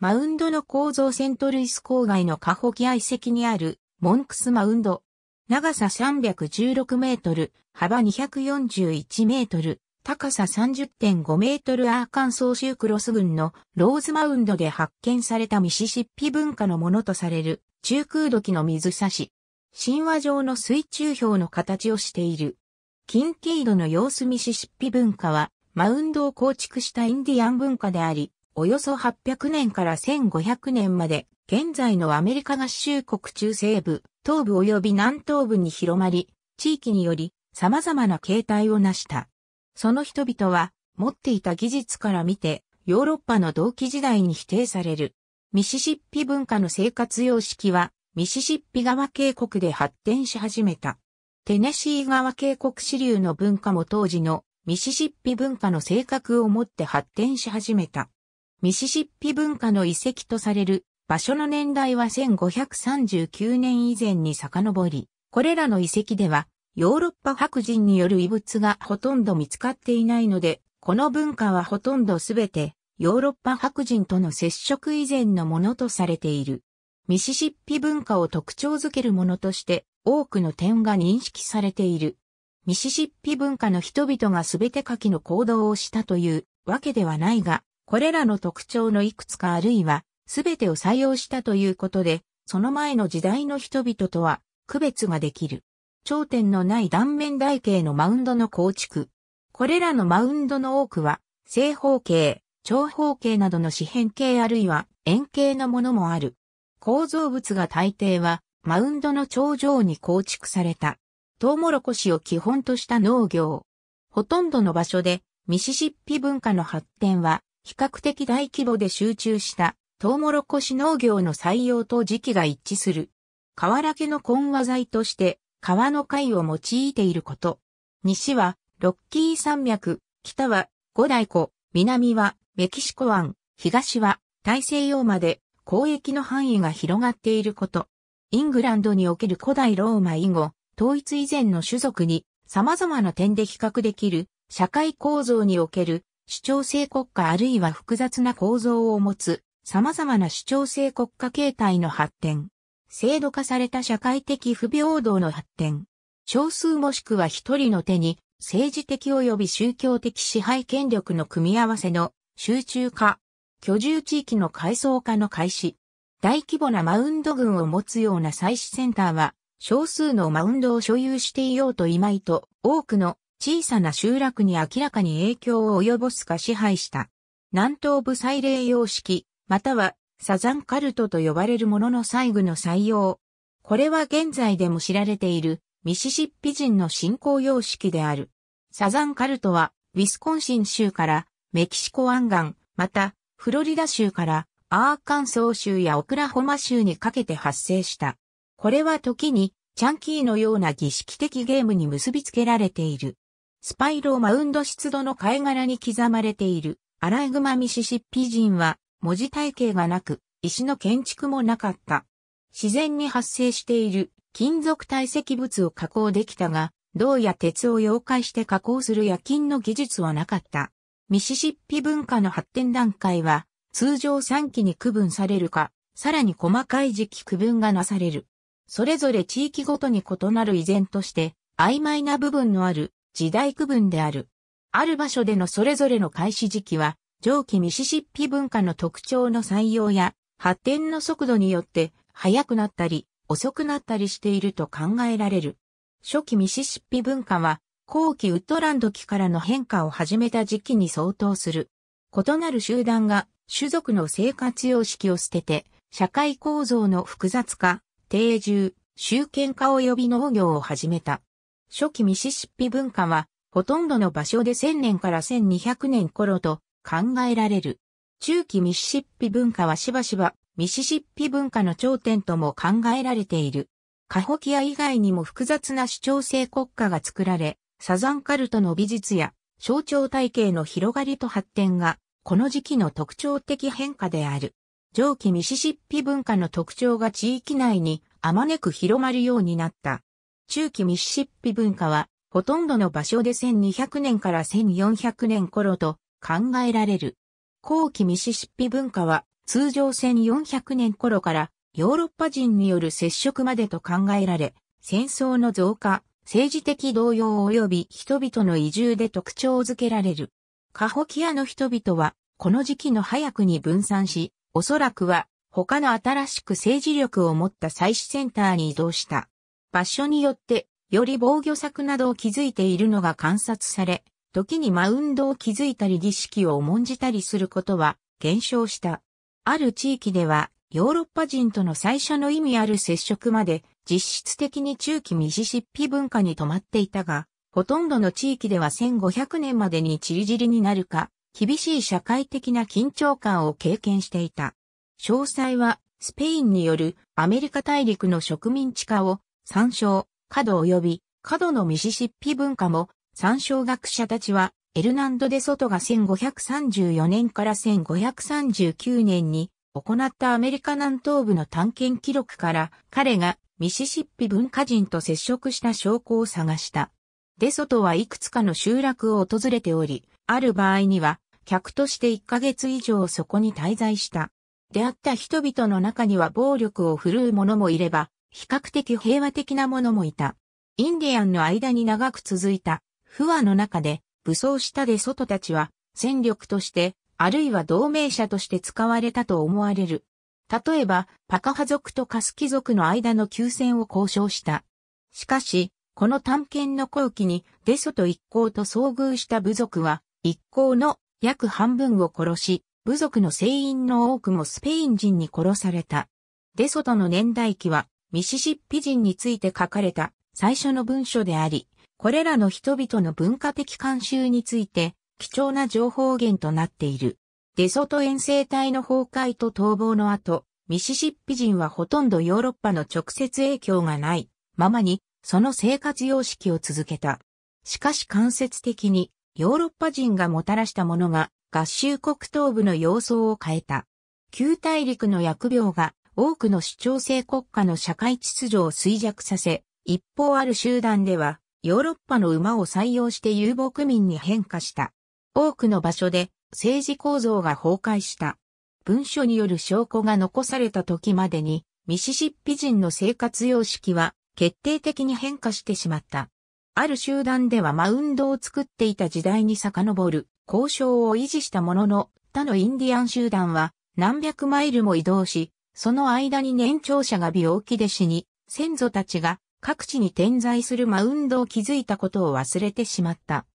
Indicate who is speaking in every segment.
Speaker 1: マウンドの構造セントルイス郊外のカホキアイ。石にあるモンクスマウンド。長さ316メートル、幅241メートル、高さ30.5メートルアーカンソー州クロス群のローズマウンドで発見されたミシシッピ文化のものとされる中空土器の水差し。神話上の水中氷の形をしている。キンキードの様子ミシシッピ文化はマウンドを構築したインディアン文化であり、およそ800年から1500年まで、現在のアメリカ合衆国中西部、東部及び南東部に広まり、地域により様々な形態を成した。その人々は、持っていた技術から見て、ヨーロッパの同期時代に否定される。ミシシッピ文化の生活様式は、ミシシッピ川渓谷で発展し始めた。テネシー川渓谷支流の文化も当時のミシシッピ文化の性格を持って発展し始めた。ミシシッピ文化の遺跡とされる場所の年代は1539年以前に遡り、これらの遺跡ではヨーロッパ白人による遺物がほとんど見つかっていないので、この文化はほとんどすべてヨーロッパ白人との接触以前のものとされている。ミシシッピ文化を特徴づけるものとして多くの点が認識されている。ミシシッピ文化の人々がすべて下記の行動をしたというわけではないが、これらの特徴のいくつかあるいは、すべてを採用したということで、その前の時代の人々とは区別ができる。頂点のない断面台形のマウンドの構築。これらのマウンドの多くは、正方形、長方形などの四辺形あるいは円形のものもある。構造物が大抵は、マウンドの頂上に構築された。トウモロコシを基本とした農業。ほとんどの場所で、ミシシッピ文化の発展は、比較的大規模で集中したトウモロコシ農業の採用と時期が一致する。原家の混和剤として川の貝を用いていること。西はロッキー山脈、北は五大湖、南はメキシコ湾、東は大西洋まで交易の範囲が広がっていること。イングランドにおける古代ローマ以後、統一以前の種族に様々な点で比較できる社会構造における主張性国家あるいは複雑な構造を持つ様々な主張性国家形態の発展。制度化された社会的不平等の発展。少数もしくは一人の手に政治的及び宗教的支配権力の組み合わせの集中化。居住地域の階層化の開始。大規模なマウンド群を持つような祭祀センターは少数のマウンドを所有していようといまいと多くの小さな集落に明らかに影響を及ぼすか支配した。南東部祭礼様式、またはサザンカルトと呼ばれるものの細具の採用。これは現在でも知られているミシシッピ人の信仰様式である。サザンカルトはウィスコンシン州からメキシコ湾岸、またフロリダ州からアーカンソー州やオクラホマ州にかけて発生した。これは時にチャンキーのような儀式的ゲームに結びつけられている。スパイローマウンド湿度の貝殻に刻まれているアライグマミシシッピ人は文字体系がなく石の建築もなかった。自然に発生している金属体積物を加工できたが、銅や鉄を溶解して加工する夜金の技術はなかった。ミシシッピ文化の発展段階は通常3期に区分されるか、さらに細かい時期区分がなされる。それぞれ地域ごとに異なる依然として曖昧な部分のある時代区分である。ある場所でのそれぞれの開始時期は、上記ミシシッピ文化の特徴の採用や発展の速度によって早くなったり遅くなったりしていると考えられる。初期ミシシッピ文化は後期ウッドランド期からの変化を始めた時期に相当する。異なる集団が種族の生活様式を捨てて社会構造の複雑化、定住、集権化及び農業を始めた。初期ミシシッピ文化は、ほとんどの場所で1000年から1200年頃と考えられる。中期ミシシッピ文化はしばしばミシシッピ文化の頂点とも考えられている。カホキア以外にも複雑な主張性国家が作られ、サザンカルトの美術や象徴体系の広がりと発展が、この時期の特徴的変化である。上記ミシシッピ文化の特徴が地域内にあまねく広まるようになった。中期ミシシッピ文化は、ほとんどの場所で1200年から1400年頃と考えられる。後期ミシシッピ文化は、通常1400年頃からヨーロッパ人による接触までと考えられ、戦争の増加、政治的動揺及び人々の移住で特徴づけられる。カホキアの人々は、この時期の早くに分散し、おそらくは、他の新しく政治力を持った祭祀センターに移動した。場所によって、より防御策などを築いているのが観察され、時にマウンドを築いたり儀式を重んじたりすることは減少した。ある地域では、ヨーロッパ人との最初の意味ある接触まで、実質的に中期ミシシッピ文化に止まっていたが、ほとんどの地域では1500年までに散り散りになるか、厳しい社会的な緊張感を経験していた。詳細は、スペインによるアメリカ大陸の植民地化を参照、角及び、角のミシシッピ文化も、参照学者たちは、エルナンド・デ・ソトが1534年から1539年に行ったアメリカ南東部の探検記録から彼がミシシッピ文化人と接触した証拠を探した。デソトはいくつかの集落を訪れており、ある場合には客として1ヶ月以上そこに滞在した。出会った人々の中には暴力を振るう者もいれば、比較的平和的なものもいた。インディアンの間に長く続いた不和の中で武装したで外たちは戦力としてあるいは同盟者として使われたと思われる。例えば、パカハ族とカスキ族の間の休戦を交渉した。しかし、この探検の後期にデソト一行と遭遇した部族は、一行の約半分を殺し、部族の船員の多くもスペイン人に殺された。デソトの年代記はミシシッピ人について書かれた最初の文書であり、これらの人々の文化的慣習について貴重な情報源となっている。デソト遠征隊の崩壊と逃亡の後、ミシシッピ人はほとんどヨーロッパの直接影響がないままに、その生活様式を続けた。しかし間接的に、ヨーロッパ人がもたらしたものが、合衆国東部の様相を変えた。旧大陸の疫病が多くの主張性国家の社会秩序を衰弱させ、一方ある集団では、ヨーロッパの馬を採用して遊牧民に変化した。多くの場所で政治構造が崩壊した。文書による証拠が残された時までに、ミシシッピ人の生活様式は決定的に変化してしまった。ある集団ではマウンドを作っていた時代に遡る交渉を維持したものの、他のインディアン集団は何百マイルも移動し、その間に年長者が病気で死に、先祖たちが各地に点在するマウンドを築いたことを忘れてしまった。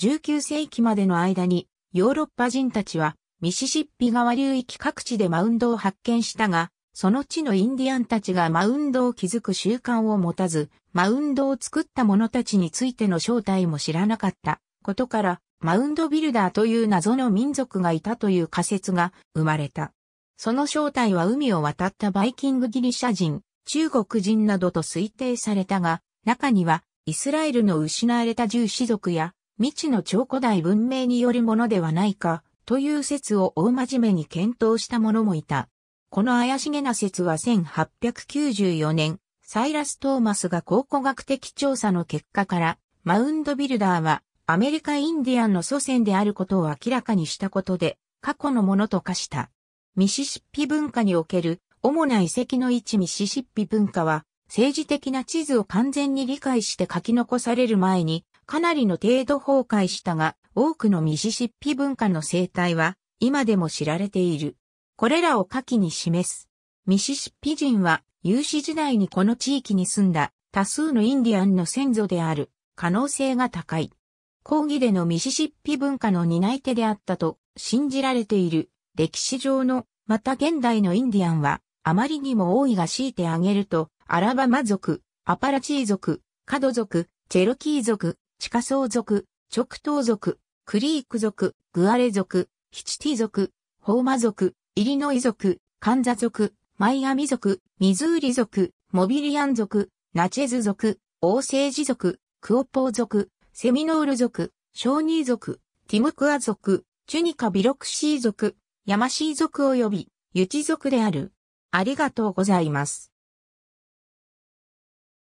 Speaker 1: 19世紀までの間にヨーロッパ人たちはミシシッピ川流域各地でマウンドを発見したが、その地のインディアンたちがマウンドを築く習慣を持たず、マウンドを作った者たちについての正体も知らなかったことから、マウンドビルダーという謎の民族がいたという仮説が生まれた。その正体は海を渡ったバイキングギリシャ人、中国人などと推定されたが、中にはイスラエルの失われた獣士族や未知の超古代文明によるものではないかという説を大真面目に検討した者もいた。この怪しげな説は1894年、サイラス・トーマスが考古学的調査の結果から、マウンドビルダーはアメリカ・インディアンの祖先であることを明らかにしたことで、過去のものと化した。ミシシッピ文化における主な遺跡の一ミシシッピ文化は、政治的な地図を完全に理解して書き残される前に、かなりの程度崩壊したが、多くのミシシッピ文化の生態は、今でも知られている。これらを下記に示す。ミシシッピ人は、有史時代にこの地域に住んだ多数のインディアンの先祖である可能性が高い。講義でのミシシッピ文化の担い手であったと信じられている歴史上の、また現代のインディアンは、あまりにも多いが強いて挙げると、アラバマ族、アパラチー族、カド族、チェロキー族、チカソウ族、直東族、クリーク族、グアレ族、ヒチティ族、ホーマ族、イリノイ族、カンザ族、マイアミ族、ミズーリ族、モビリアン族、ナチェズ族、オーセージ族、クオポー族、セミノール族、ショーニー族、ティムクア族、チュニカビロクシー族、山氏族及びゆち族である。ありがとうございます。